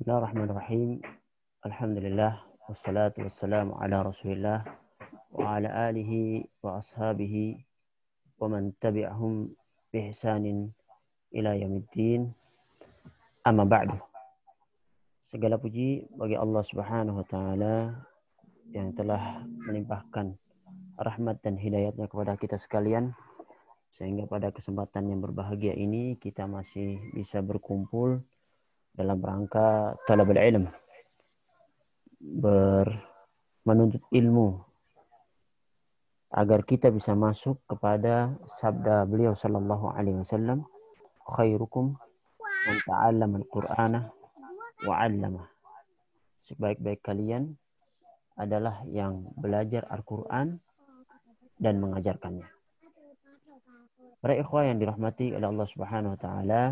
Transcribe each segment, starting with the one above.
Bismillahirrahmanirrahim. Alhamdulillah. Wassalatu wassalamu ala rasulillah. Wa ala alihi wa ashabihi. Wa man tabi'ahum bi bihsanin ila yaumiddin. Amma ba'du. Segala puji bagi Allah subhanahu wa ta'ala yang telah melimpahkan rahmat dan hidayatnya kepada kita sekalian. Sehingga pada kesempatan yang berbahagia ini kita masih bisa berkumpul dalam rangka talabul ilm ber menuntut ilmu agar kita bisa masuk kepada sabda beliau sallallahu alaihi wasallam khairukum man ta'allama al-qur'ana wa 'allama sebaik-baik kalian adalah yang belajar Al-Qur'an dan mengajarkannya para ikhwah yang dirahmati oleh Allah Subhanahu wa taala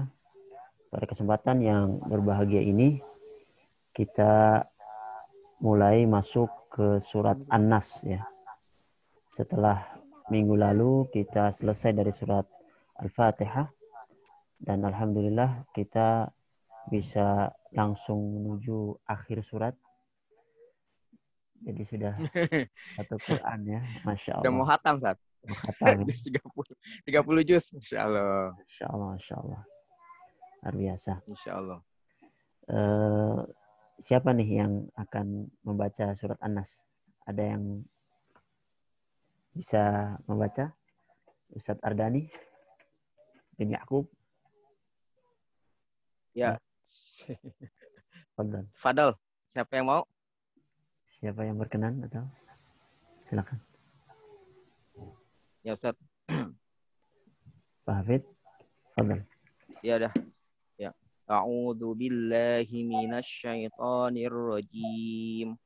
pada kesempatan yang berbahagia ini, kita mulai masuk ke surat An-Nas ya. Setelah minggu lalu kita selesai dari surat Al-Fatihah dan alhamdulillah kita bisa langsung menuju akhir surat. Jadi sudah satu Quran ya, masya Allah. Sudah mau hatam saat. Hatam. 30, 30 juz, masya Allah. Masya Allah, masya Allah luar biasa. Insya Allah. Uh, eh, siapa nih yang akan membaca surat Anas? Ada yang bisa membaca? Ustadz Ardani bin Yakub. Ya. Fadal. Nah. Fadal, siapa yang mau? Siapa yang berkenan atau silakan. Ya Ustadz. Pak Hafid, Fadal. Ya udah. أعوذ بالله من الشيطان الرجيم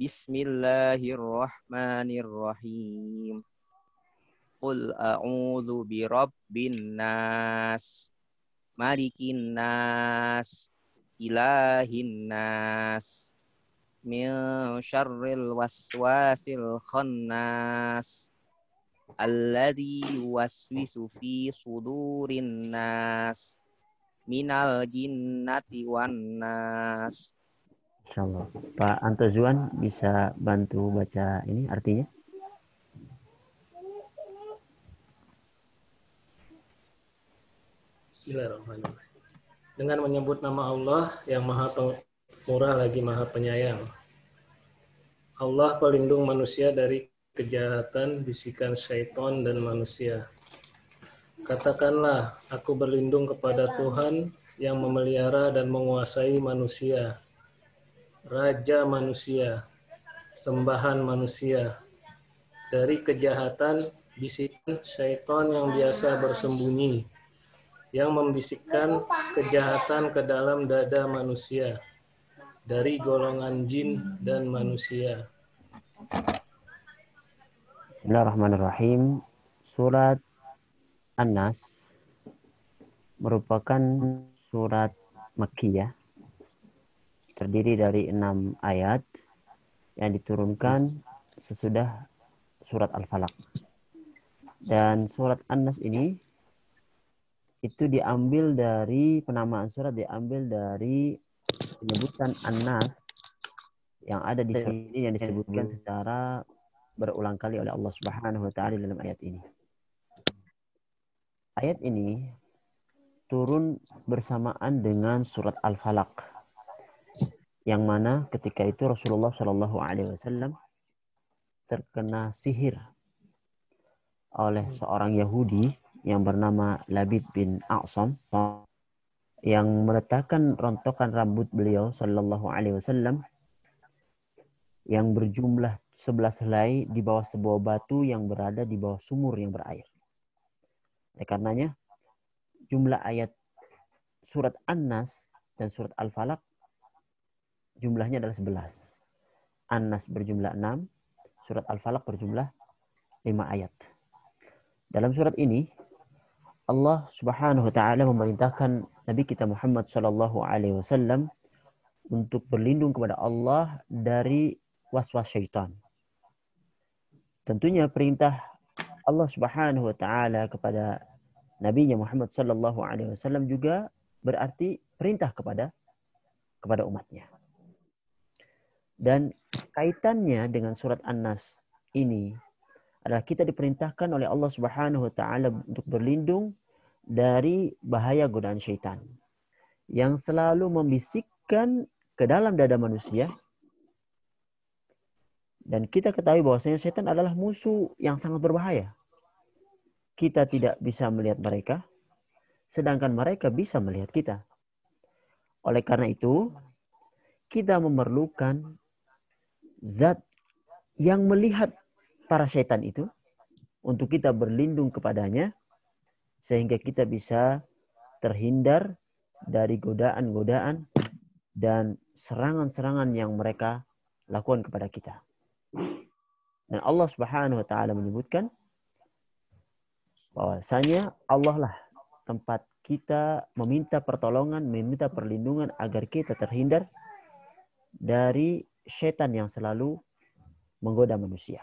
بسم الله الرحمن الرحيم قل أعوذ برب الناس ملك الناس إله الناس من شر الوسواس الخناس الذي يوسوس في صدور الناس minal jinnati wan nas. Insyaallah. Pak Anto Zuan bisa bantu baca ini artinya? Bismillahirrahmanirrahim. Dengan menyebut nama Allah yang maha pemurah lagi maha penyayang. Allah pelindung manusia dari kejahatan bisikan syaitan dan manusia. Katakanlah, aku berlindung kepada Tuhan yang memelihara dan menguasai manusia, raja manusia, sembahan manusia, dari kejahatan bisikan syaitan yang biasa bersembunyi, yang membisikkan kejahatan ke dalam dada manusia, dari golongan jin dan manusia. Bismillahirrahmanirrahim. Surat Anas merupakan surat Makkiyah terdiri dari enam ayat yang diturunkan sesudah surat Al-Falaq. Dan surat Anas ini itu diambil dari penamaan surat diambil dari penyebutan Anas yang ada di sini yang disebutkan secara berulang kali oleh Allah Subhanahu wa taala dalam ayat ini. Ayat ini turun bersamaan dengan surat Al-Falaq. Yang mana ketika itu Rasulullah Shallallahu alaihi wasallam terkena sihir oleh seorang Yahudi yang bernama Labid bin Aqsam yang meletakkan rontokan rambut beliau Shallallahu alaihi wasallam yang berjumlah sebelas helai di bawah sebuah batu yang berada di bawah sumur yang berair. Oleh karenanya jumlah ayat surat An-Nas dan surat Al-Falaq jumlahnya adalah 11. An-Nas berjumlah 6, surat Al-Falaq berjumlah 5 ayat. Dalam surat ini Allah Subhanahu wa taala memerintahkan Nabi kita Muhammad sallallahu alaihi wasallam untuk berlindung kepada Allah dari waswas was syaitan. Tentunya perintah Allah Subhanahu wa taala kepada Nabi Muhammad sallallahu alaihi wasallam juga berarti perintah kepada kepada umatnya. Dan kaitannya dengan surat An-Nas ini adalah kita diperintahkan oleh Allah Subhanahu wa taala untuk berlindung dari bahaya godaan syaitan yang selalu membisikkan ke dalam dada manusia dan kita ketahui bahwasanya setan adalah musuh yang sangat berbahaya. Kita tidak bisa melihat mereka, sedangkan mereka bisa melihat kita. Oleh karena itu, kita memerlukan zat yang melihat para setan itu untuk kita berlindung kepadanya sehingga kita bisa terhindar dari godaan-godaan dan serangan-serangan yang mereka lakukan kepada kita. Dan Allah Subhanahu wa taala menyebutkan bahwasanya Allah lah tempat kita meminta pertolongan, meminta perlindungan agar kita terhindar dari setan yang selalu menggoda manusia.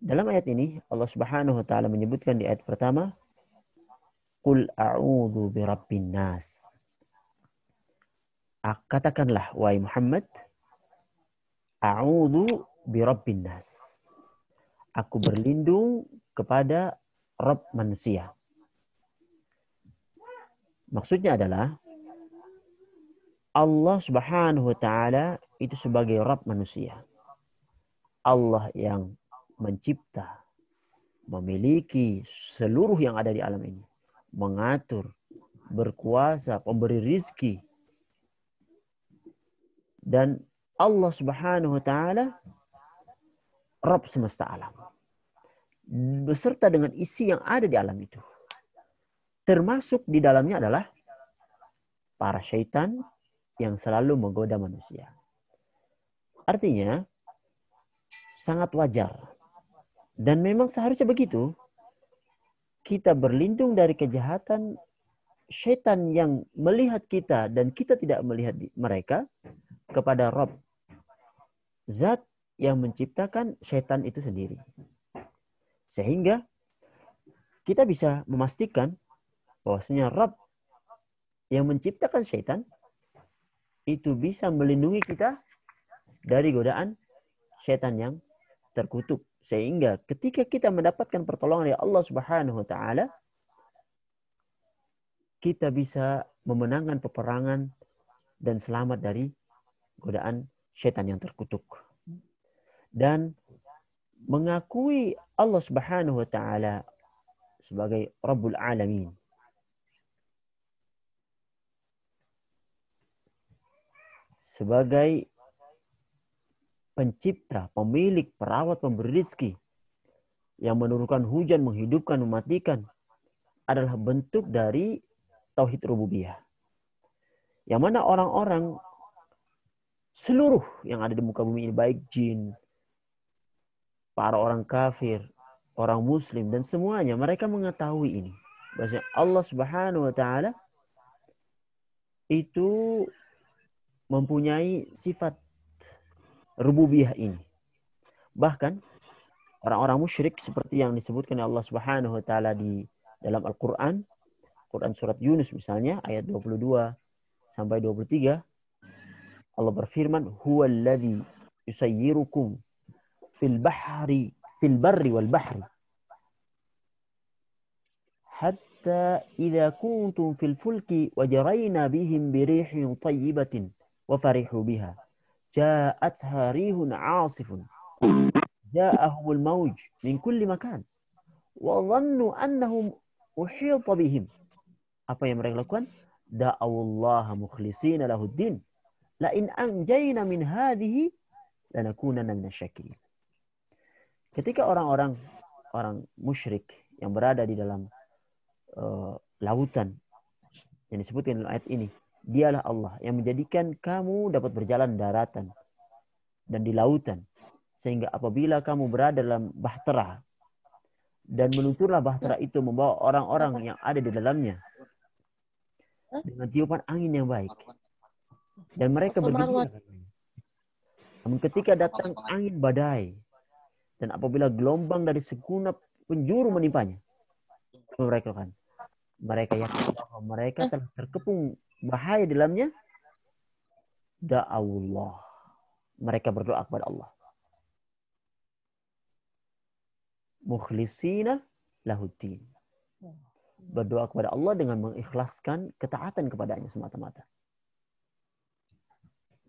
Dalam ayat ini Allah Subhanahu wa taala menyebutkan di ayat pertama Qul a'udzu birabbin nas. Katakanlah wahai Muhammad, A'udhu birabbin nas. Aku berlindung kepada Rabb manusia. Maksudnya adalah Allah Subhanahu wa taala itu sebagai Rabb manusia. Allah yang mencipta, memiliki seluruh yang ada di alam ini, mengatur, berkuasa, pemberi rizki, dan Allah Subhanahu wa taala Rob semesta alam. Beserta dengan isi yang ada di alam itu. Termasuk di dalamnya adalah para syaitan yang selalu menggoda manusia. Artinya, sangat wajar. Dan memang seharusnya begitu. Kita berlindung dari kejahatan syaitan yang melihat kita dan kita tidak melihat mereka kepada Rob zat yang menciptakan setan itu sendiri. Sehingga kita bisa memastikan bahwasanya Rabb yang menciptakan setan itu bisa melindungi kita dari godaan setan yang terkutuk. Sehingga ketika kita mendapatkan pertolongan dari Allah Subhanahu wa taala kita bisa memenangkan peperangan dan selamat dari godaan setan yang terkutuk. Dan mengakui Allah Subhanahu wa taala sebagai Rabbul Alamin. Sebagai pencipta, pemilik, perawat, pemberi rizki yang menurunkan hujan, menghidupkan, mematikan adalah bentuk dari tauhid rububiyah. Yang mana orang-orang seluruh yang ada di muka bumi ini baik jin, para orang kafir, orang muslim dan semuanya mereka mengetahui ini. Bahwa Allah Subhanahu wa taala itu mempunyai sifat rububiyah ini. Bahkan orang-orang musyrik seperti yang disebutkan Allah Subhanahu wa taala di dalam Al-Qur'an, Quran surat Yunus misalnya ayat 22 sampai 23 الله برفيرمان هو الذي يسيركم في البحر في البر والبحر حتى إذا كنتم في الفلك وجرينا بهم بريح طيبة وفرحوا بها جاءتها ريح عاصف جاءهم الموج من كل مكان وظنوا أنهم أحيط بهم apa yang mereka lakukan da'awullaha mukhlisina lahuddin lain anjayna min hadhihi lanakunanna syakirin Ketika orang-orang orang musyrik yang berada di dalam uh, lautan yang disebutkan dalam ayat ini, dialah Allah yang menjadikan kamu dapat berjalan daratan dan di lautan sehingga apabila kamu berada dalam bahtera dan meluncurlah bahtera itu membawa orang-orang yang ada di dalamnya dengan tiupan angin yang baik dan mereka berdiri. Namun ketika datang angin badai, dan apabila gelombang dari segunap penjuru menimpanya, mereka kan, mereka yakin bahwa mereka eh. telah terkepung bahaya dalamnya, da'awullah. Mereka berdoa kepada Allah. Mukhlisina lahuddin. Berdoa kepada Allah dengan mengikhlaskan ketaatan kepadanya semata-mata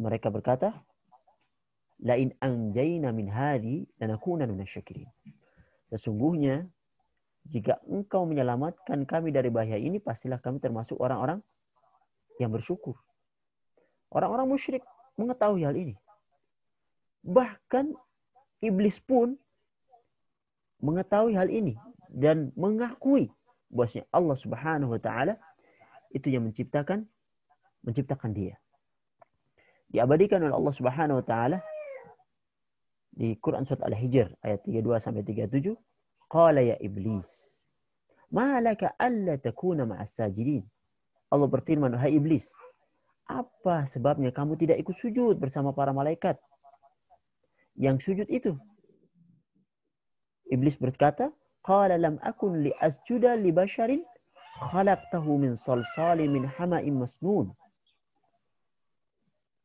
mereka berkata, lain anjaina min hadi lanakuna nasyakirin Sesungguhnya jika engkau menyelamatkan kami dari bahaya ini pastilah kami termasuk orang-orang yang bersyukur. Orang-orang musyrik mengetahui hal ini. Bahkan iblis pun mengetahui hal ini dan mengakui bahwasanya Allah Subhanahu wa taala itu yang menciptakan menciptakan dia. diabadikan oleh Allah Subhanahu wa taala di Quran surat Al-Hijr ayat 32 sampai 37 qala ya iblis ma laka alla takuna ma'as sajidin Allah berfirman wahai iblis apa sebabnya kamu tidak ikut sujud bersama para malaikat yang sujud itu iblis berkata qala lam akun li asjuda li basharin khalaqtahu min salsalin min hama'in masnun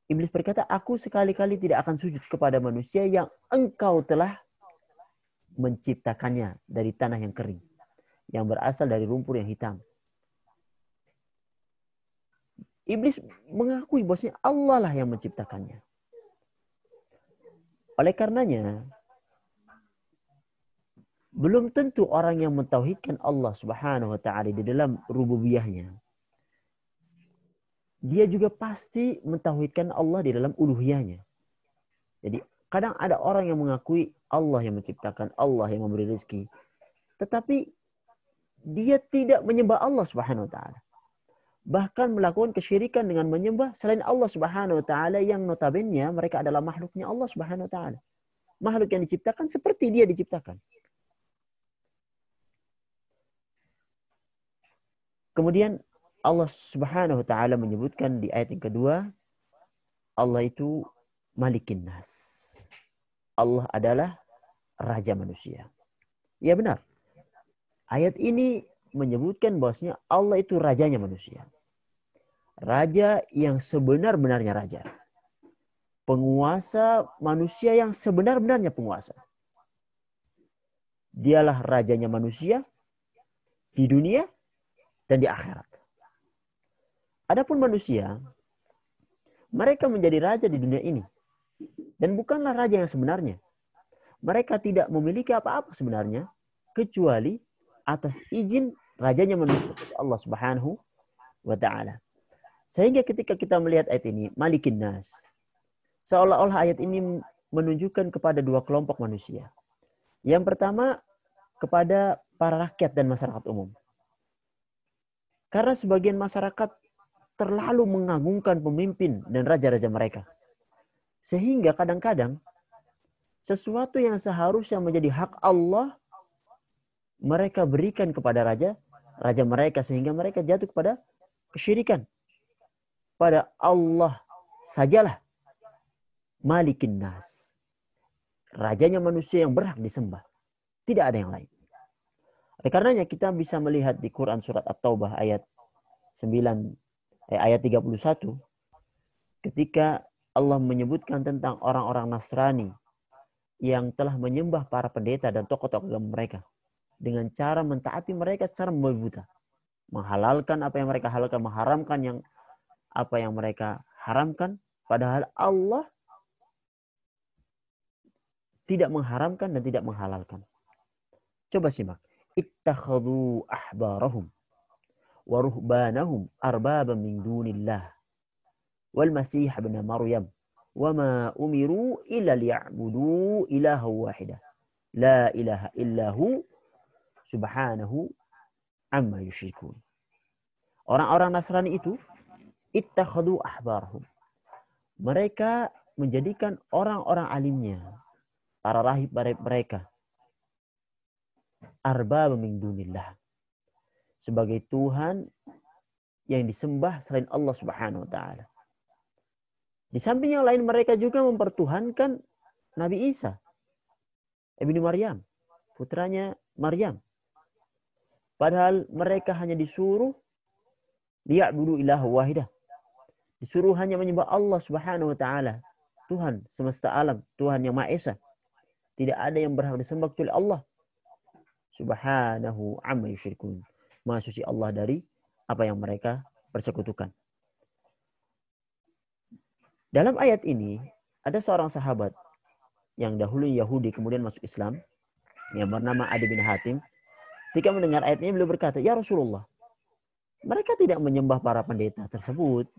Iblis berkata, aku sekali-kali tidak akan sujud kepada manusia yang engkau telah menciptakannya dari tanah yang kering, yang berasal dari lumpur yang hitam. Iblis mengakui bahwasanya Allah lah yang menciptakannya. Oleh karenanya, belum tentu orang yang mentauhidkan Allah Subhanahu wa taala di dalam rububiyahnya dia juga pasti mentauhidkan Allah di dalam uluhiyahnya. Jadi kadang ada orang yang mengakui Allah yang menciptakan, Allah yang memberi rezeki. Tetapi dia tidak menyembah Allah Subhanahu wa taala. Bahkan melakukan kesyirikan dengan menyembah selain Allah Subhanahu wa taala yang notabene mereka adalah makhluknya Allah Subhanahu wa taala. Makhluk yang diciptakan seperti dia diciptakan. Kemudian Allah Subhanahu wa taala menyebutkan di ayat yang kedua Allah itu malikin nas. Allah adalah raja manusia. Ya benar. Ayat ini menyebutkan bahwasanya Allah itu rajanya manusia. Raja yang sebenar-benarnya raja. Penguasa manusia yang sebenar-benarnya penguasa. Dialah rajanya manusia di dunia dan di akhirat. Adapun manusia, mereka menjadi raja di dunia ini. Dan bukanlah raja yang sebenarnya. Mereka tidak memiliki apa-apa sebenarnya, kecuali atas izin rajanya manusia, Allah subhanahu wa ta'ala. Sehingga ketika kita melihat ayat ini, malikin nas. Seolah-olah ayat ini menunjukkan kepada dua kelompok manusia. Yang pertama, kepada para rakyat dan masyarakat umum. Karena sebagian masyarakat terlalu mengagungkan pemimpin dan raja-raja mereka. Sehingga kadang-kadang sesuatu yang seharusnya menjadi hak Allah mereka berikan kepada raja raja mereka sehingga mereka jatuh kepada kesyirikan pada Allah sajalah malikin nas rajanya manusia yang berhak disembah tidak ada yang lain oleh karenanya kita bisa melihat di Quran surat At-Taubah ayat 9 eh, ayat 31 ketika Allah menyebutkan tentang orang-orang Nasrani yang telah menyembah para pendeta dan tokoh-tokoh agama mereka dengan cara mentaati mereka secara membuta menghalalkan apa yang mereka halalkan mengharamkan yang apa yang mereka haramkan padahal Allah tidak mengharamkan dan tidak menghalalkan coba simak ittakhadhu ahbarahum وما أمروا إلا ليعبدوا إلها واحدا لا إله إلا هو سبحانه Orang-orang Nasrani itu ittakhadu ahbarhum. Mereka menjadikan orang-orang alimnya, para rahib mereka, arba min sebagai Tuhan yang disembah selain Allah Subhanahu wa taala. Di samping yang lain mereka juga mempertuhankan Nabi Isa Ibnu Maryam, putranya Maryam. Padahal mereka hanya disuruh liya'budu ilah wahidah. Disuruh hanya menyembah Allah Subhanahu wa taala, Tuhan semesta alam, Tuhan yang Maha Esa. Tidak ada yang berhak disembah kecuali Allah. Subhanahu amma yusyrikun. Maha suci Allah dari apa yang mereka persekutukan. Dalam ayat ini ada seorang sahabat yang dahulu Yahudi kemudian masuk Islam yang bernama Adi bin Hatim. Ketika mendengar ayat ini beliau berkata, "Ya Rasulullah, mereka tidak menyembah para pendeta tersebut."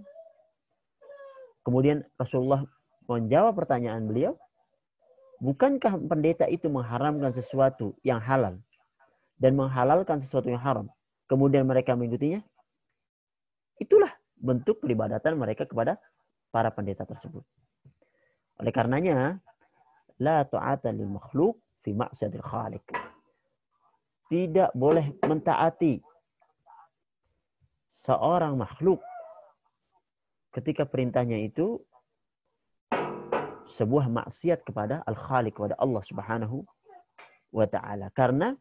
Kemudian Rasulullah menjawab pertanyaan beliau, "Bukankah pendeta itu mengharamkan sesuatu yang halal dan menghalalkan sesuatu yang haram?" kemudian mereka mengikutinya, itulah bentuk peribadatan mereka kepada para pendeta tersebut. Oleh karenanya, la ta'ata lil makhluk fi ma'siyadil khaliq. Tidak boleh mentaati seorang makhluk ketika perintahnya itu sebuah maksiat kepada al-khaliq kepada Allah Subhanahu wa taala. Karena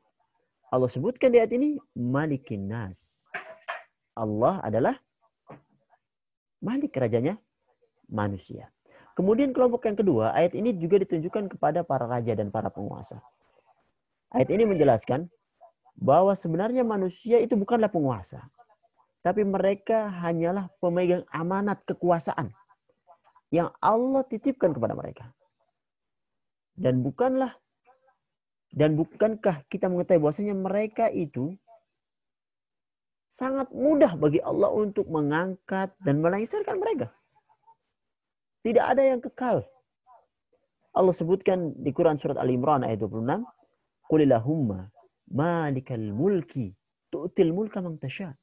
Allah sebutkan di ayat ini malikin nas. Allah adalah malik rajanya manusia. Kemudian kelompok yang kedua, ayat ini juga ditunjukkan kepada para raja dan para penguasa. Ayat ini menjelaskan bahwa sebenarnya manusia itu bukanlah penguasa. Tapi mereka hanyalah pemegang amanat kekuasaan yang Allah titipkan kepada mereka. Dan bukanlah dan bukankah kita mengetahui bahwasanya mereka itu sangat mudah bagi Allah untuk mengangkat dan melengsarkan mereka. Tidak ada yang kekal. Allah sebutkan di Quran surat Al-Imran ayat 26, "Qulillahumma malikal mulki tu'til mulka man tasha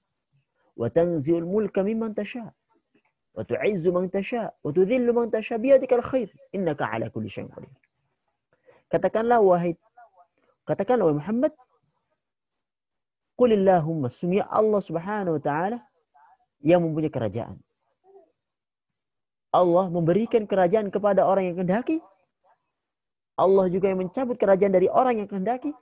wa tanzi'ul mulka mimman tasha wa tu'izzu man tasha wa tudhillu man tasha biyadikal khair innaka ala kulli syai'in qadir." Katakanlah wahai Katakan, oleh Muhammad, Qulillahumma, Sunyi Allah subhanahu wa ta'ala yang mempunyai kerajaan. Allah memberikan kerajaan kepada orang yang kehendaki. Allah juga yang mencabut kerajaan dari orang yang kehendaki.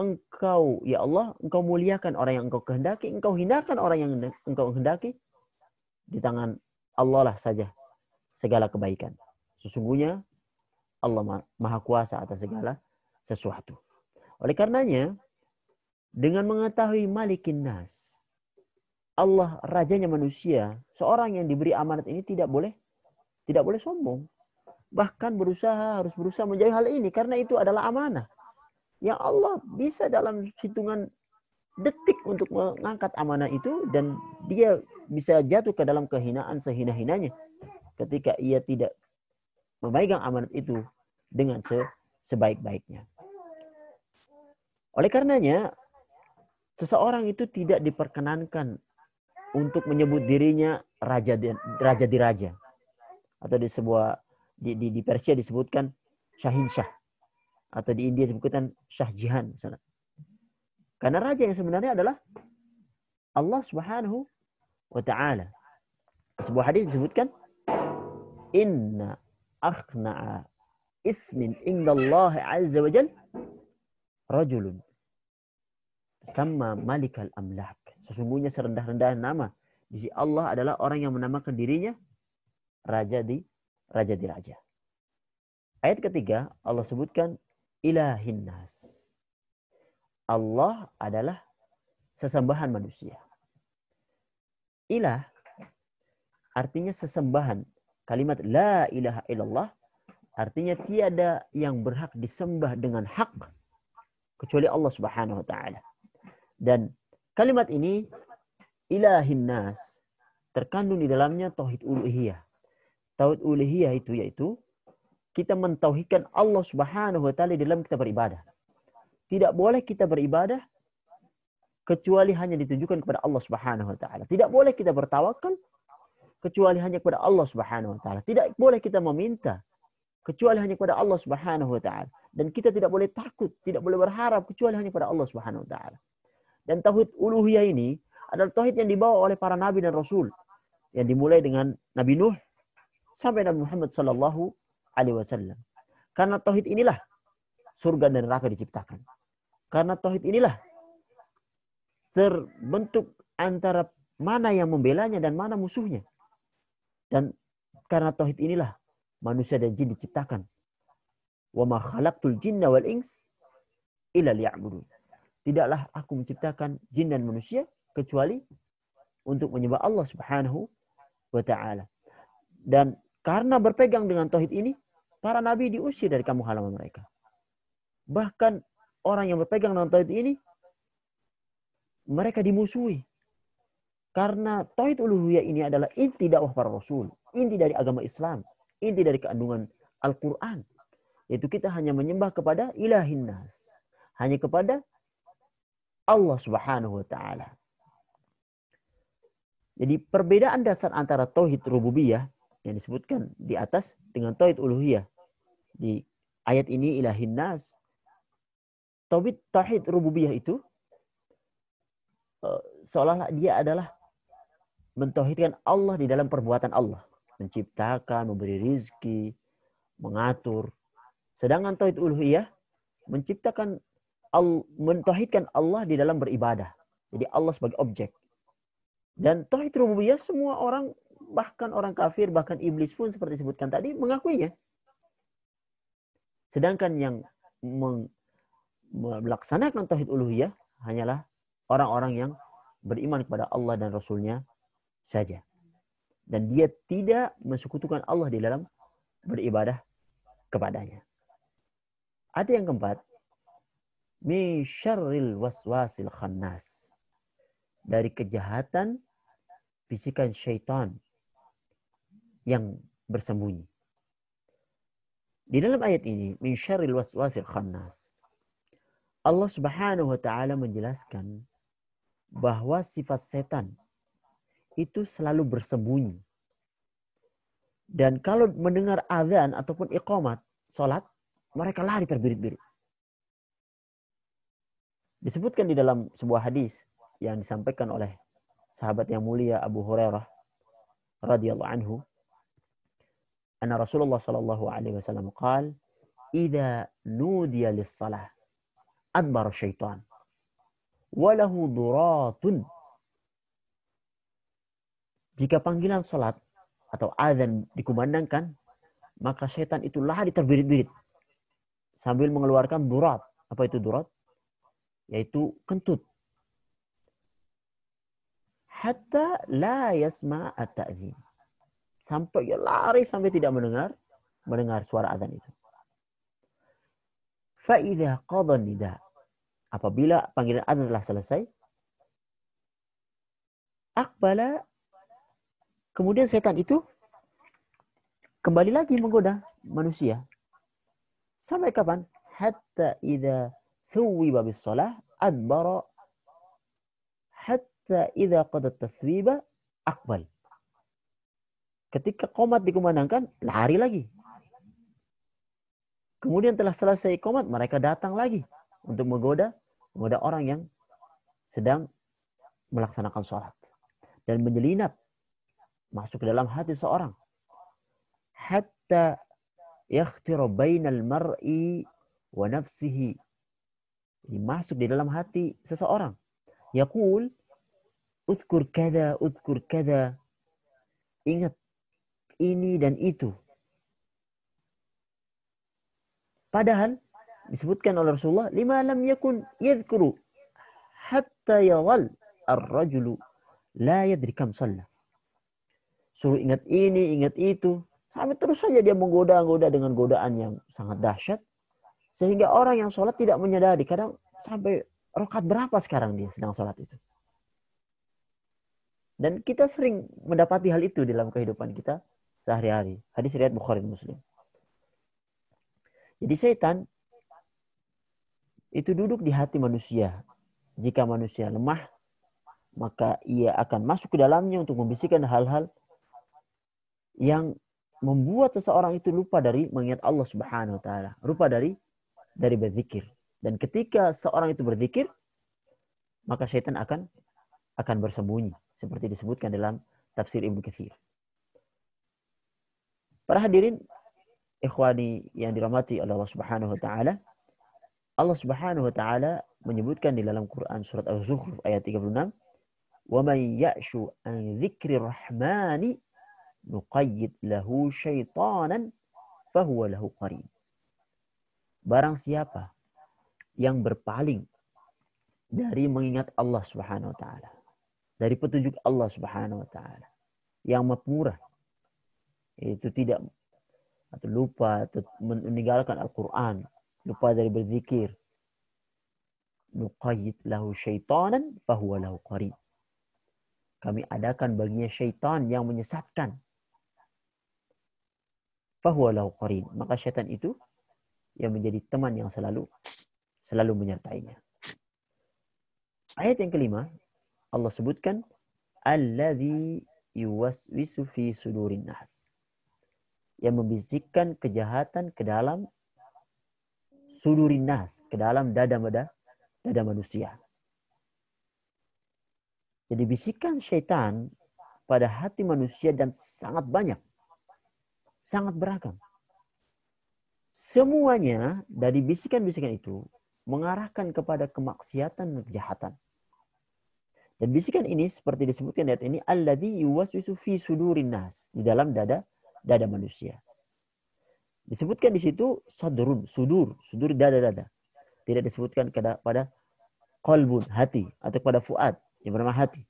Engkau, ya Allah, engkau muliakan orang yang engkau kehendaki. Engkau hinakan orang yang engkau kehendaki. Di tangan Allah lah saja segala kebaikan. Sesungguhnya Allah maha kuasa atas segala sesuatu. Oleh karenanya, dengan mengetahui malikin nas, Allah rajanya manusia, seorang yang diberi amanat ini tidak boleh tidak boleh sombong. Bahkan berusaha harus berusaha menjauhi hal ini karena itu adalah amanah. Ya Allah bisa dalam hitungan detik untuk mengangkat amanah itu dan dia bisa jatuh ke dalam kehinaan sehina-hinanya ketika ia tidak memegang amanat itu dengan se sebaik-baiknya. Oleh karenanya, seseorang itu tidak diperkenankan untuk menyebut dirinya raja di, raja diraja atau di sebuah di, di, di Persia disebutkan Shahin Shah atau di India disebutkan Shah Jihan misalnya. Karena raja yang sebenarnya adalah Allah Subhanahu wa taala. Sebuah hadis disebutkan inna akhna'a ismin indallah azza wa jal rajulun sama malikal amlak. Sesungguhnya serendah-rendah nama di sisi Allah adalah orang yang menamakan dirinya raja di raja di raja. Ayat ketiga Allah sebutkan ilahin nas. Allah adalah sesembahan manusia. Ilah artinya sesembahan. Kalimat la ilaha illallah Artinya tiada yang berhak disembah dengan hak kecuali Allah Subhanahu wa taala. Dan kalimat ini ilahin nas terkandung di dalamnya tauhid uluhiyah. Tauhid uluhiyah itu yaitu kita mentauhidkan Allah Subhanahu wa taala dalam kita beribadah. Tidak boleh kita beribadah kecuali hanya ditujukan kepada Allah Subhanahu wa taala. Tidak boleh kita bertawakal kecuali hanya kepada Allah Subhanahu wa taala. Tidak boleh kita meminta kecuali hanya kepada Allah Subhanahu wa taala dan kita tidak boleh takut, tidak boleh berharap kecuali hanya kepada Allah Subhanahu wa taala. Dan tauhid uluhiyah ini adalah tauhid yang dibawa oleh para nabi dan rasul yang dimulai dengan Nabi Nuh sampai Nabi Muhammad sallallahu alaihi wasallam. Karena tauhid inilah surga dan neraka diciptakan. Karena tauhid inilah terbentuk antara mana yang membelanya dan mana musuhnya. Dan karena tauhid inilah manusia dan jin diciptakan. Wa ma khalaqtul jinna wal ins illa liya'budun. Tidaklah aku menciptakan jin dan manusia kecuali untuk menyembah Allah Subhanahu wa taala. Dan karena berpegang dengan tauhid ini, para nabi diusir dari kamu halaman mereka. Bahkan orang yang berpegang dengan tauhid ini mereka dimusuhi. Karena tauhid uluhiyah ini adalah inti dakwah para rasul, inti dari agama Islam inti dari kandungan Al-Quran. Yaitu kita hanya menyembah kepada ilahin nas. Hanya kepada Allah subhanahu wa ta'ala. Jadi perbedaan dasar antara tauhid rububiyah yang disebutkan di atas dengan tauhid uluhiyah. Di ayat ini ilahin nas. Tauhid, tauhid rububiyah itu eh, seolah-olah dia adalah mentauhidkan Allah di dalam perbuatan Allah menciptakan, memberi rizki, mengatur. Sedangkan tauhid uluhiyah menciptakan mentauhidkan Allah di dalam beribadah. Jadi Allah sebagai objek. Dan tauhid rububiyah semua orang bahkan orang kafir bahkan iblis pun seperti disebutkan tadi mengakuinya. Sedangkan yang melaksanakan tauhid uluhiyah hanyalah orang-orang yang beriman kepada Allah dan Rasulnya saja dan dia tidak mensekutukan Allah di dalam beribadah kepadanya. Ada yang keempat, min syarril waswasil khannas. Dari kejahatan bisikan syaitan yang bersembunyi. Di dalam ayat ini, min syarril waswasil khannas. Allah Subhanahu wa taala menjelaskan bahwa sifat setan itu selalu bersembunyi. Dan kalau mendengar azan ataupun iqamat, salat, mereka lari terbirit-birit. Disebutkan di dalam sebuah hadis yang disampaikan oleh sahabat yang mulia Abu Hurairah radhiyallahu anhu, anna Rasulullah sallallahu alaihi wasallam qaal, "Idza nudiya lis-salah adbar syaitan Walahu duratun jika panggilan salat atau azan dikumandangkan, maka setan itu lahir terbirit-birit sambil mengeluarkan durat. Apa itu durat? Yaitu kentut. Hatta la yasma at tazim Sampai ia lari sampai tidak mendengar mendengar suara azan itu. Fa'idha qadhan nida. Apabila panggilan azan telah selesai, akbala Kemudian setan itu kembali lagi menggoda manusia. Sampai kapan? Hatta idha thuwiba bis salah adbara hatta idha qadat tathwiba akbal. Ketika komat dikumandangkan, lari lagi. Kemudian telah selesai komat, mereka datang lagi untuk menggoda, menggoda orang yang sedang melaksanakan sholat. Dan menyelinap masuk ke dalam hati seorang hatta yakhtira bainal mar'i wa nafsihi masuk di dalam hati seseorang yaqul uzkur kada uzkur kada ingat ini dan itu padahal disebutkan oleh Rasulullah lima lam yakun yadhkuru hatta yaghal ar-rajulu la yadri kam shalla Suruh ingat ini, ingat itu. Sampai terus saja dia menggoda-goda dengan godaan yang sangat dahsyat. Sehingga orang yang sholat tidak menyadari. Kadang sampai rokat berapa sekarang dia sedang sholat itu. Dan kita sering mendapati hal itu dalam kehidupan kita sehari-hari. Hadis riwayat Bukhari Muslim. Jadi setan itu duduk di hati manusia. Jika manusia lemah, maka ia akan masuk ke dalamnya untuk membisikkan hal-hal yang membuat seseorang itu lupa dari mengingat Allah Subhanahu wa taala, lupa dari dari berzikir. Dan ketika seorang itu berzikir, maka syaitan akan akan bersembunyi seperti disebutkan dalam tafsir Ibnu Katsir. Para hadirin ikhwani yang dirahmati oleh Allah Subhanahu wa taala, Allah Subhanahu wa taala menyebutkan di dalam Quran surat Az-Zukhruf ayat 36, "Wa may ya'shu an dzikri nuqayyid lahu syaitanan fahuwa lahu qarin. Barang siapa yang berpaling dari mengingat Allah Subhanahu wa taala, dari petunjuk Allah Subhanahu wa taala yang mapmurah itu tidak atau lupa atau meninggalkan Al-Qur'an, lupa dari berzikir. Nuqayyid lahu syaitanan fahuwa lahu qarin. Kami adakan baginya syaitan yang menyesatkan fahuwa lahu qarin. Maka syaitan itu yang menjadi teman yang selalu selalu menyertainya. Ayat yang kelima, Allah sebutkan alladzi yuwaswisu fi sudurin nas. Yang membisikkan kejahatan ke dalam sudurin nas, ke dalam dada-dada dada manusia. Jadi bisikan syaitan pada hati manusia dan sangat banyak sangat beragam. Semuanya dari bisikan-bisikan itu mengarahkan kepada kemaksiatan dan kejahatan. Dan bisikan ini seperti disebutkan ayat ini alladzi yuwaswisu fi sudurin nas, di dalam dada dada manusia. Disebutkan di situ sadrun, sudur, sudur dada-dada. Tidak disebutkan pada kolbun hati atau kepada fuad yang bernama hati.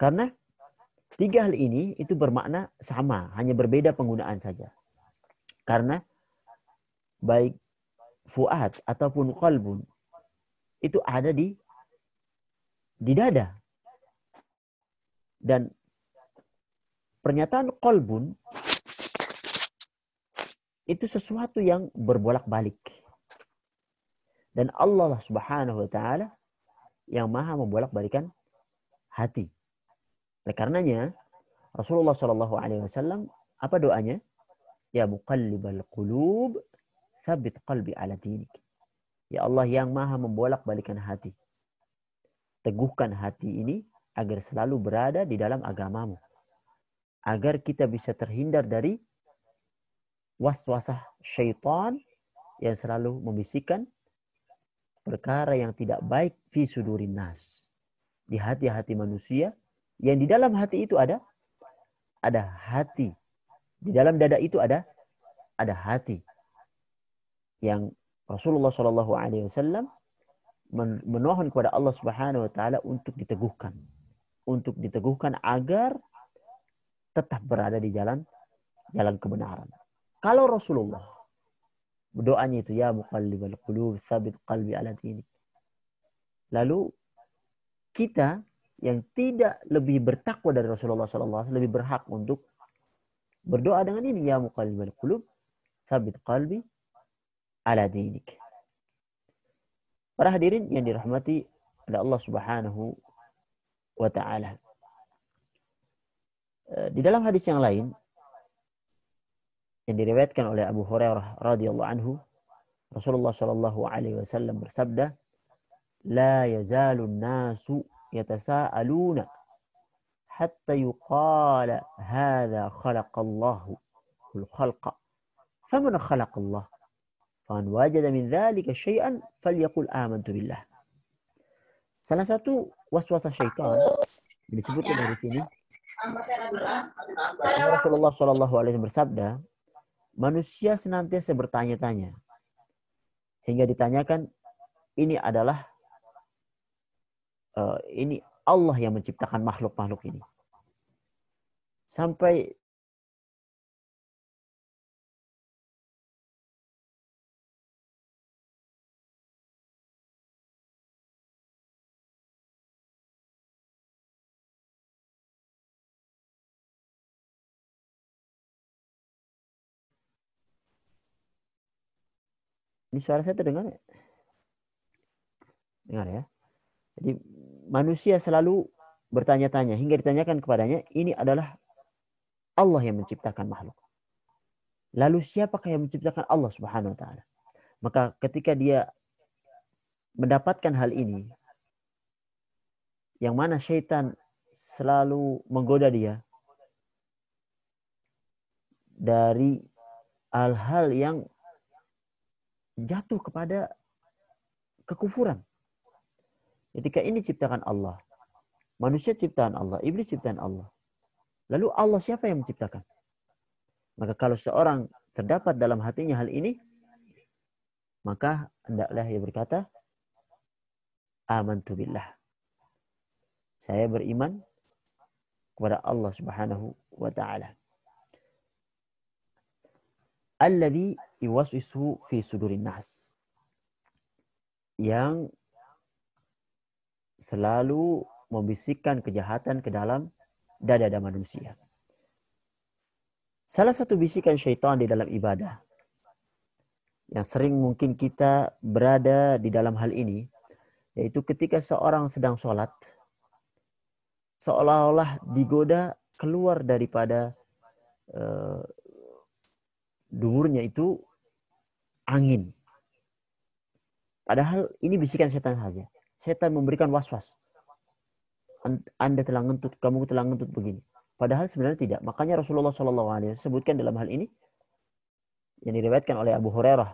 Karena Tiga hal ini itu bermakna sama, hanya berbeda penggunaan saja. Karena baik fuad ataupun kolbun itu ada di di dada. Dan pernyataan kolbun itu sesuatu yang berbolak-balik. Dan Allah subhanahu wa ta'ala yang maha membolak-balikan hati. Oleh karenanya Rasulullah Shallallahu Alaihi Wasallam apa doanya? Ya muqallibal qulub sabit qalbi ala dinik. Ya Allah yang maha membolak-balikan hati. Teguhkan hati ini agar selalu berada di dalam agamamu. Agar kita bisa terhindar dari waswasah syaitan yang selalu membisikkan perkara yang tidak baik fi sudurin nas. Di hati-hati manusia yang di dalam hati itu ada ada hati. Di dalam dada itu ada ada hati. Yang Rasulullah Shallallahu alaihi wasallam menohon kepada Allah Subhanahu wa taala untuk diteguhkan. Untuk diteguhkan agar tetap berada di jalan jalan kebenaran. Kalau Rasulullah doanya itu ya muqallibal qulub sabit qalbi ala dini. Lalu kita yang tidak lebih bertakwa dari Rasulullah SAW lebih berhak untuk berdoa dengan ini ya muqallibal kulub sabit qalbi ala dinik. Para hadirin yang dirahmati oleh Allah Subhanahu wa taala. Eh, di dalam hadis yang lain yang diriwayatkan oleh Abu Hurairah radhiyallahu anhu, Rasulullah shallallahu alaihi wasallam bersabda, "La yazalun nasu yatasa'aluna hatta yuqala hadha khalaqallahu kul khalqa faman khalaqallah fan wajada min dhalika shay'an falyaqul amantu billah salah satu waswasa syaitan yang disebutkan dari sini Rasulullah Shallallahu Alaihi bersabda manusia senantiasa bertanya-tanya hingga ditanyakan ini adalah Eh, ini Allah yang menciptakan makhluk-makhluk ini. Sampai Ini suara saya terdengar Dengar ya. Jadi manusia selalu bertanya-tanya hingga ditanyakan kepadanya, ini adalah Allah yang menciptakan makhluk. Lalu siapakah yang menciptakan Allah Subhanahu wa taala? Maka ketika dia mendapatkan hal ini yang mana syaitan selalu menggoda dia dari hal-hal yang jatuh kepada kekufuran. Ketika ini ciptakan Allah. Manusia ciptaan Allah, iblis ciptaan Allah. Lalu Allah siapa yang menciptakan? Maka kalau seorang terdapat dalam hatinya hal ini, maka hendaklah ia berkata, Amantu billah. Saya beriman kepada Allah Subhanahu wa taala. Alladhi iwasisu fi sudurin nas. Yang selalu membisikkan kejahatan ke dalam dada-dada manusia. Salah satu bisikan syaitan di dalam ibadah yang sering mungkin kita berada di dalam hal ini, yaitu ketika seorang sedang sholat, seolah-olah digoda keluar daripada uh, eh, dumurnya itu angin. Padahal ini bisikan setan saja setan memberikan was-was. Anda telah ngentut, kamu telah ngentut begini. Padahal sebenarnya tidak. Makanya Rasulullah SAW sebutkan dalam hal ini yang diriwayatkan oleh Abu Hurairah.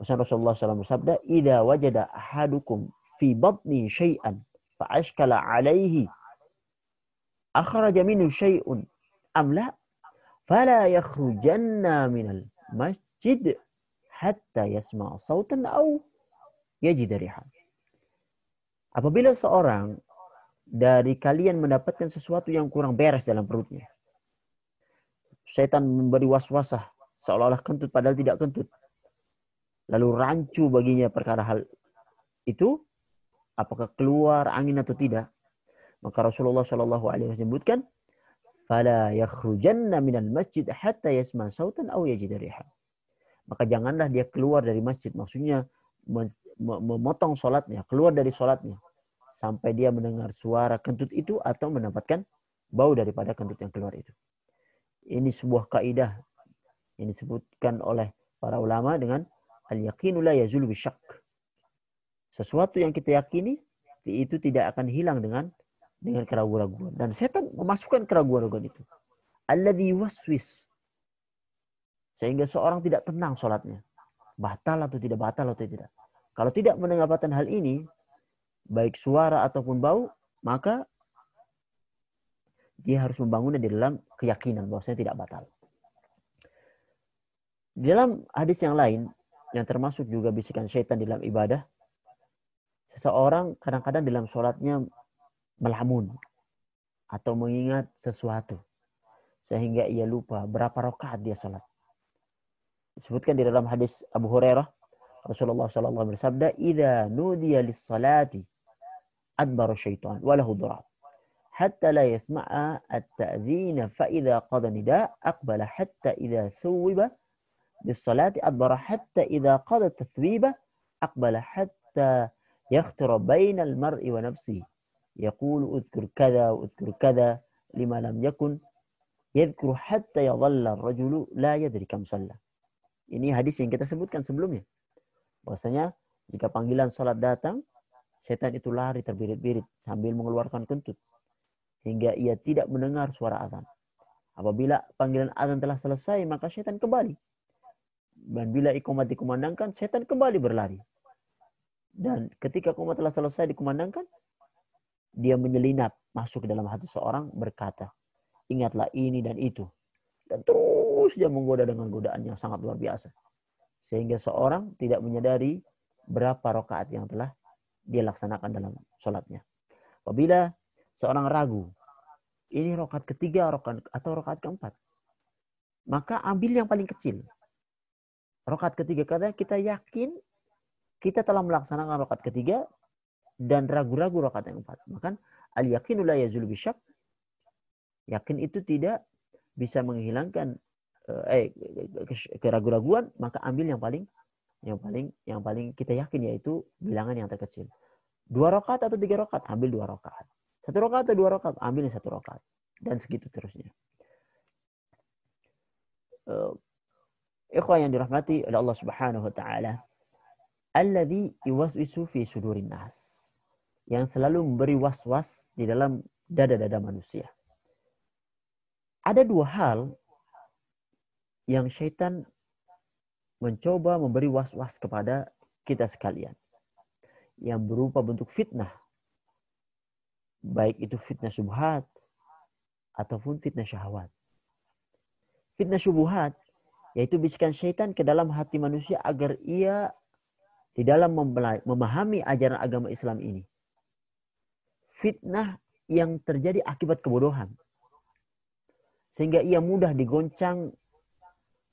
Pesan Rasulullah SAW bersabda, "Ida wajada ahadukum fi batni syai'an fa'ashkala alaihi akhraja minu syai'un amla fala yakhrujanna minal masjid hatta yasma sautan au yajid rihan." Apabila seorang dari kalian mendapatkan sesuatu yang kurang beres dalam perutnya. Setan memberi was-wasah seolah-olah kentut padahal tidak kentut. Lalu rancu baginya perkara hal itu apakah keluar angin atau tidak. Maka Rasulullah Shallallahu alaihi wasallam menyebutkan fala yakhrujanna minal masjid hatta yasma sautan aw yajid Maka janganlah dia keluar dari masjid. Maksudnya memotong sholatnya, keluar dari sholatnya. Sampai dia mendengar suara kentut itu atau mendapatkan bau daripada kentut yang keluar itu. Ini sebuah kaidah yang disebutkan oleh para ulama dengan al yakinulah la yazul Sesuatu yang kita yakini itu tidak akan hilang dengan dengan keraguan-raguan dan setan memasukkan keraguan-raguan itu. Allah waswis sehingga seorang tidak tenang solatnya batal atau tidak batal atau tidak. Kalau tidak mendapatkan hal ini, baik suara ataupun bau, maka dia harus membangunnya di dalam keyakinan bahwasanya tidak batal. Di dalam hadis yang lain, yang termasuk juga bisikan syaitan di dalam ibadah, seseorang kadang-kadang dalam sholatnya melamun atau mengingat sesuatu sehingga ia lupa berapa rakaat dia sholat. disebutkan di dalam hadis Abu Hurairah Rasulullah SAW bersabda "Idza nudiya lis-salati adbara syaitan wa lahu durat hatta la yasma'a at tadhin fa idza qada nida aqbala hatta idza thuwiba lis salati adbara hatta idza qada tathwiba aqbala hatta yakhtura baina al-mar'i wa nafsihi يقول اذكر كذا واذكر كذا لما لم يكن يذكر حتى يظل الرجل لا يدري كم صلى Ini hadis yang kita sebutkan sebelumnya. Bahwasanya jika panggilan salat datang, setan itu lari terbirit-birit sambil mengeluarkan kentut hingga ia tidak mendengar suara azan. Apabila panggilan azan telah selesai, maka setan kembali. Dan bila ikomat dikumandangkan, setan kembali berlari. Dan ketika komat telah selesai dikumandangkan, dia menyelinap masuk ke dalam hati seorang berkata, ingatlah ini dan itu dan terus dia menggoda dengan godaan yang sangat luar biasa. Sehingga seorang tidak menyadari berapa rokaat yang telah dia laksanakan dalam sholatnya. Apabila seorang ragu, ini rokaat ketiga atau rokaat keempat, maka ambil yang paling kecil. Rokaat ketiga karena kita yakin kita telah melaksanakan rokaat ketiga dan ragu-ragu rokaat yang keempat. Maka al yakinullah yazul bisyak. Yakin itu tidak bisa menghilangkan eh, eh keraguan-raguan maka ambil yang paling yang paling yang paling kita yakin yaitu bilangan yang terkecil dua rokat atau tiga rokat ambil dua rokat satu rokat atau dua rokat ambil yang satu rokat dan segitu terusnya eh, ikhwan yang dirahmati oleh Allah Subhanahu wa taala alladzi yuwaswisu fi sudurin nas yang selalu memberi was-was di dalam dada-dada manusia ada dua hal yang syaitan mencoba memberi was-was kepada kita sekalian. Yang berupa bentuk fitnah. Baik itu fitnah subhat ataupun fitnah syahwat. Fitnah subhat yaitu bisikan syaitan ke dalam hati manusia agar ia di dalam memahami ajaran agama Islam ini. Fitnah yang terjadi akibat kebodohan sehingga ia mudah digoncang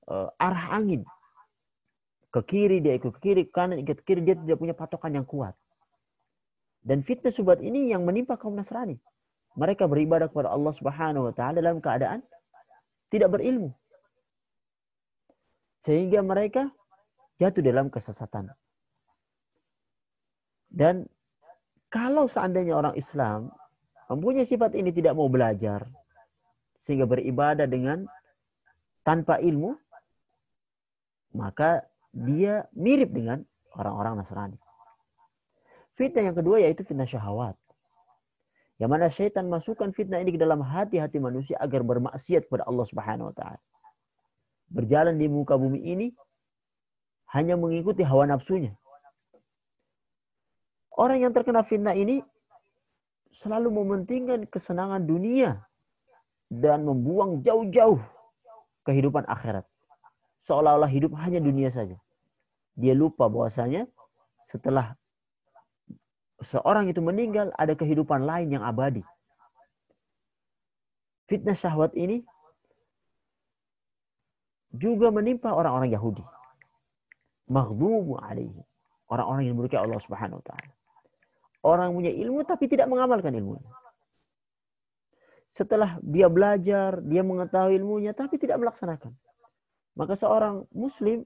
uh, arah angin. Ke kiri dia ikut ke kiri, ke kanan ikut ke kiri, dia tidak punya patokan yang kuat. Dan fitnah subat ini yang menimpa kaum Nasrani. Mereka beribadah kepada Allah Subhanahu wa taala dalam keadaan tidak berilmu. Sehingga mereka jatuh dalam kesesatan. Dan kalau seandainya orang Islam mempunyai sifat ini tidak mau belajar, sehingga beribadah dengan tanpa ilmu, maka dia mirip dengan orang-orang Nasrani. Fitnah yang kedua yaitu fitnah syahwat. Yang mana syaitan masukkan fitnah ini ke dalam hati-hati manusia agar bermaksiat kepada Allah Subhanahu wa taala. Berjalan di muka bumi ini hanya mengikuti hawa nafsunya. Orang yang terkena fitnah ini selalu mementingkan kesenangan dunia dan membuang jauh-jauh kehidupan akhirat. Seolah-olah hidup hanya dunia saja. Dia lupa bahwasanya setelah seorang itu meninggal ada kehidupan lain yang abadi. Fitnah syahwat ini juga menimpa orang-orang Yahudi. Maghdubu alaihi. Orang-orang yang murkai Allah Subhanahu wa taala. Orang punya ilmu tapi tidak mengamalkan ilmunya setelah dia belajar, dia mengetahui ilmunya, tapi tidak melaksanakan. Maka seorang muslim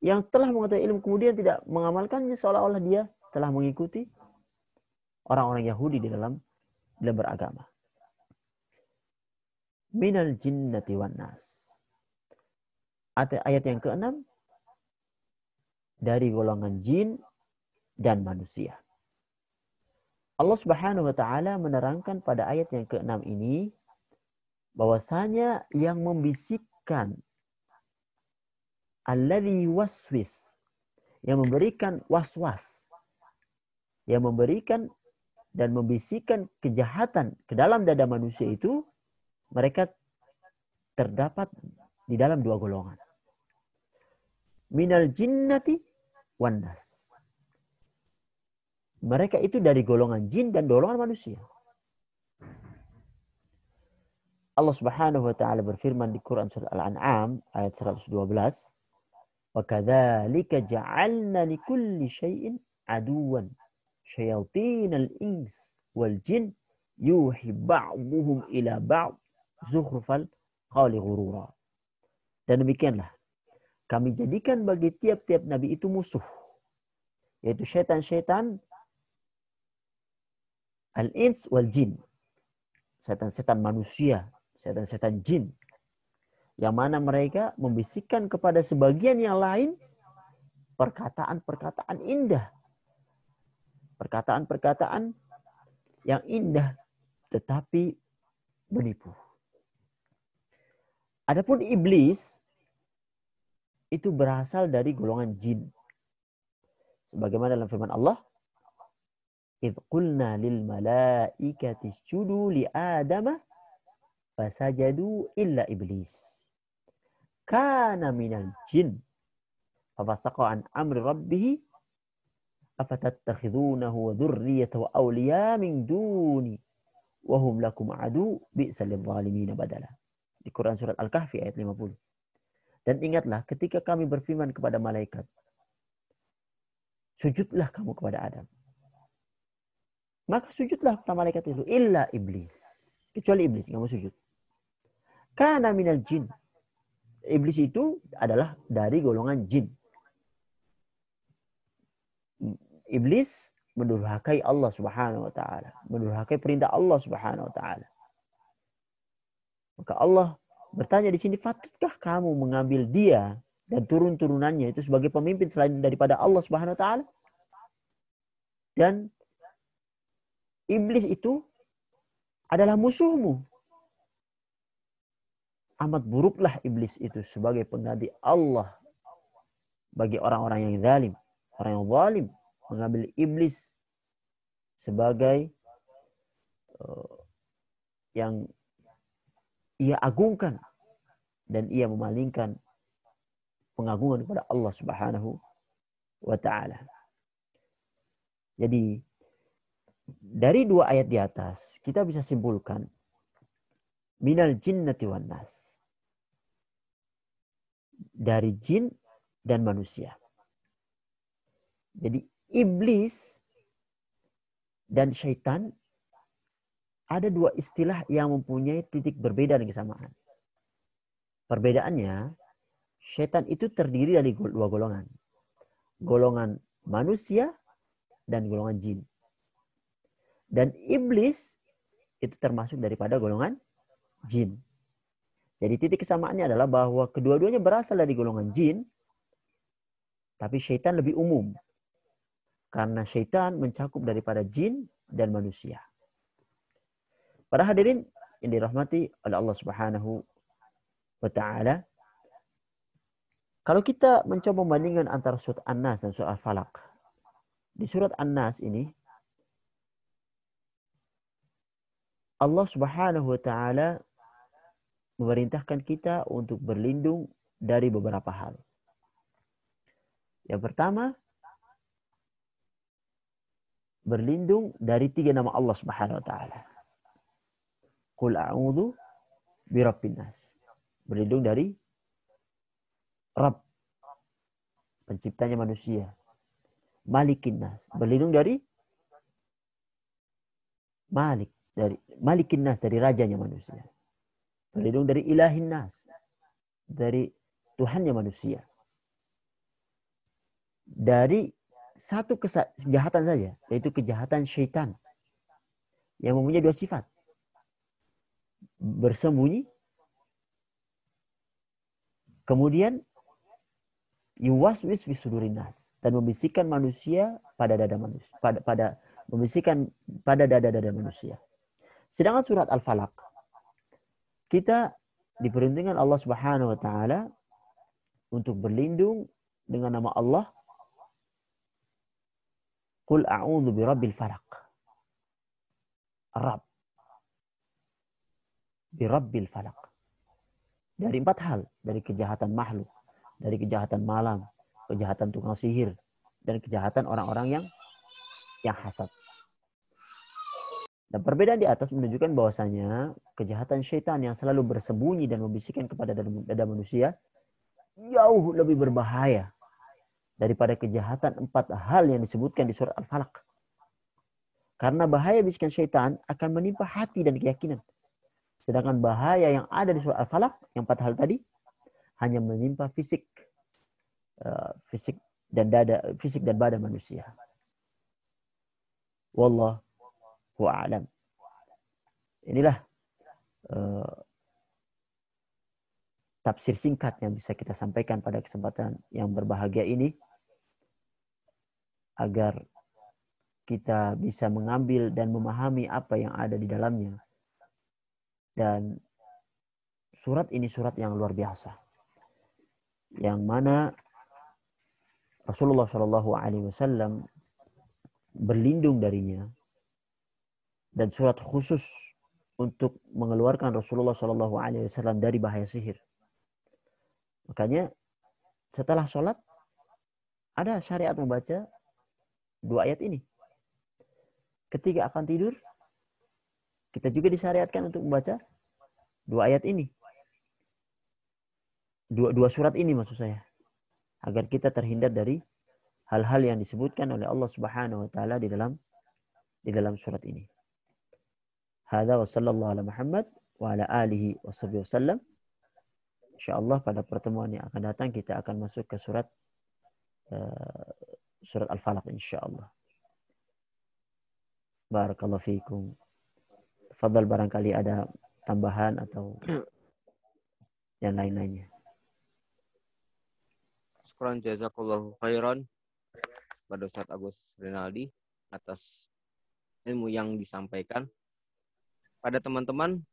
yang telah mengetahui ilmu kemudian tidak mengamalkannya seolah-olah dia telah mengikuti orang-orang Yahudi di dalam dalam beragama. Minal jinnati wan nas. Ayat yang keenam dari golongan jin dan manusia. Allah Subhanahu wa taala menerangkan pada ayat yang ke-6 ini bahwasanya yang membisikkan alladhi waswis yang memberikan waswas yang memberikan dan membisikkan kejahatan ke dalam dada manusia itu mereka terdapat di dalam dua golongan minal jinnati wannas mereka itu dari golongan jin dan golongan manusia. Allah Subhanahu wa taala berfirman di Quran surah Al-An'am ayat 112, "Wa kadzalika ja'alna likulli syai'in aduwan syayatinal ins wal jin yuhi ba'dhum ila ba'd zukhrufal qawli ghurura." Dan demikianlah kami jadikan bagi tiap-tiap nabi itu musuh yaitu syaitan-syaitan Al-ins wal jin. Setan-setan manusia, setan-setan jin. Yang mana mereka membisikkan kepada sebagian yang lain perkataan-perkataan indah. Perkataan-perkataan yang indah tetapi menipu. Adapun iblis itu berasal dari golongan jin. Sebagaimana dalam firman Allah, إذ قلنا للملائكة اسجدوا لآدم فسجدوا إلا إبليس كان من الجن ففسق عن أمر ربه أفتتخذونه وذرية وأولياء من دوني وهم لكم عدو بئس للظالمين بدلا di Quran surat Al-Kahfi ayat 50. Dan ingatlah ketika kami berfirman kepada malaikat, sujudlah kamu kepada Adam. Maka sujudlah kepada malaikat itu. Illa iblis. Kecuali iblis, nggak mau sujud. Karena minal jin. Iblis itu adalah dari golongan jin. Iblis mendurhakai Allah Subhanahu wa taala, mendurhakai perintah Allah Subhanahu wa taala. Maka Allah bertanya di sini, "Patutkah kamu mengambil dia dan turun-turunannya itu sebagai pemimpin selain daripada Allah Subhanahu wa taala?" Dan iblis itu adalah musuhmu. Amat buruklah iblis itu sebagai pengganti Allah bagi orang-orang yang zalim. Orang yang zalim mengambil iblis sebagai uh, yang ia agungkan dan ia memalingkan pengagungan kepada Allah Subhanahu wa taala. Jadi dari dua ayat di atas, kita bisa simpulkan. Minal jinnati wan nas. Dari jin dan manusia. Jadi iblis dan syaitan ada dua istilah yang mempunyai titik berbeda dan kesamaan. Perbedaannya, syaitan itu terdiri dari dua golongan. Golongan manusia dan golongan jin. Dan iblis itu termasuk daripada golongan jin. Jadi titik kesamaannya adalah bahwa kedua-duanya berasal dari golongan jin, tapi syaitan lebih umum. Karena syaitan mencakup daripada jin dan manusia. Para hadirin yang dirahmati oleh Allah Subhanahu wa taala. Kalau kita mencoba membandingkan antara surat An-Nas dan surat Al-Falaq. Di surat An-Nas ini Allah Subhanahu wa taala memerintahkan kita untuk berlindung dari beberapa hal. Yang pertama, berlindung dari tiga nama Allah Subhanahu wa taala. Qul a'udzu birabbin nas. Berlindung dari Rabb penciptanya manusia. Malikin nas, berlindung dari Malik dari malikin nas dari rajanya manusia. berlindung dari ilahin nas dari Tuhannya manusia. Dari satu kejahatan saja, yaitu kejahatan syaitan yang mempunyai dua sifat. Bersembunyi, kemudian yuwaswis fisudurinas dan membisikkan manusia pada dada manusia pada, pada membisikkan pada dada-dada manusia. Sedangkan surat Al-Falaq, kita diperintahkan Allah Subhanahu wa taala untuk berlindung dengan nama Allah. Qul a'udzu rabbil falaq. Rabb. bi rabbil falaq. Dari empat hal, dari kejahatan makhluk, dari kejahatan malam, kejahatan tukang sihir, dan kejahatan orang-orang yang yang hasad. Dan perbedaan di atas menunjukkan bahwasanya kejahatan syaitan yang selalu bersembunyi dan membisikkan kepada dada manusia jauh lebih berbahaya daripada kejahatan empat hal yang disebutkan di surat Al-Falaq. Karena bahaya bisikan syaitan akan menimpa hati dan keyakinan. Sedangkan bahaya yang ada di surat Al-Falaq, yang empat hal tadi, hanya menimpa fisik. Eh, fisik dan dada, fisik dan badan manusia. Wallah alam. Inilah uh, tafsir singkat yang bisa kita sampaikan pada kesempatan yang berbahagia ini agar kita bisa mengambil dan memahami apa yang ada di dalamnya. Dan surat ini surat yang luar biasa. Yang mana Rasulullah Shallallahu alaihi wasallam berlindung darinya dan surat khusus untuk mengeluarkan Rasulullah Shallallahu Alaihi Wasallam dari bahaya sihir. Makanya setelah sholat ada syariat membaca dua ayat ini. Ketika akan tidur, kita juga disyariatkan untuk membaca dua ayat ini. Dua, dua surat ini maksud saya. Agar kita terhindar dari hal-hal yang disebutkan oleh Allah Subhanahu wa taala di dalam di dalam surat ini. Hada wa sallallahu ala Muhammad wa ala alihi wa sallallahu sallam. Insyaallah pada pertemuan yang akan datang kita akan masuk ke surat uh, surat Al-Falaq insyaallah. Barakallahu fiikum. Fadal barangkali ada tambahan atau yang lain-lainnya. Syukran jazakallahu khairan pada Ustaz Agus Rinaldi atas ilmu yang disampaikan pada teman teman